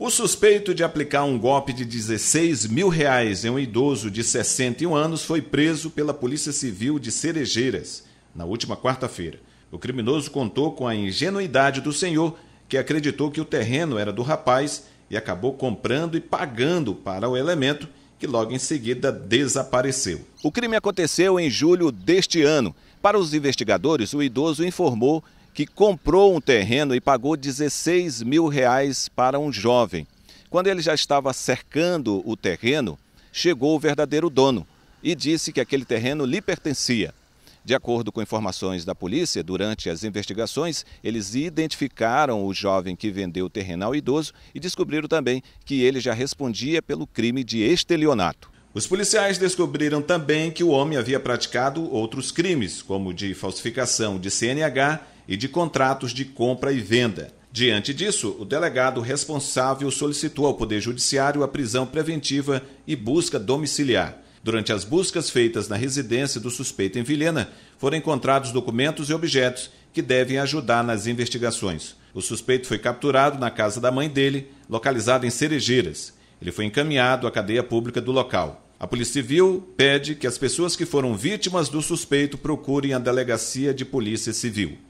O suspeito de aplicar um golpe de 16 mil reais em um idoso de 61 anos foi preso pela Polícia Civil de Cerejeiras na última quarta-feira. O criminoso contou com a ingenuidade do senhor, que acreditou que o terreno era do rapaz e acabou comprando e pagando para o elemento, que logo em seguida desapareceu. O crime aconteceu em julho deste ano. Para os investigadores, o idoso informou que comprou um terreno e pagou 16 mil reais para um jovem. Quando ele já estava cercando o terreno, chegou o verdadeiro dono e disse que aquele terreno lhe pertencia. De acordo com informações da polícia, durante as investigações, eles identificaram o jovem que vendeu o terreno ao idoso e descobriram também que ele já respondia pelo crime de estelionato. Os policiais descobriram também que o homem havia praticado outros crimes, como de falsificação de CNH e de contratos de compra e venda. Diante disso, o delegado responsável solicitou ao Poder Judiciário a prisão preventiva e busca domiciliar. Durante as buscas feitas na residência do suspeito em Vilhena, foram encontrados documentos e objetos que devem ajudar nas investigações. O suspeito foi capturado na casa da mãe dele, localizada em Cerejeiras. Ele foi encaminhado à cadeia pública do local. A Polícia Civil pede que as pessoas que foram vítimas do suspeito procurem a delegacia de Polícia Civil.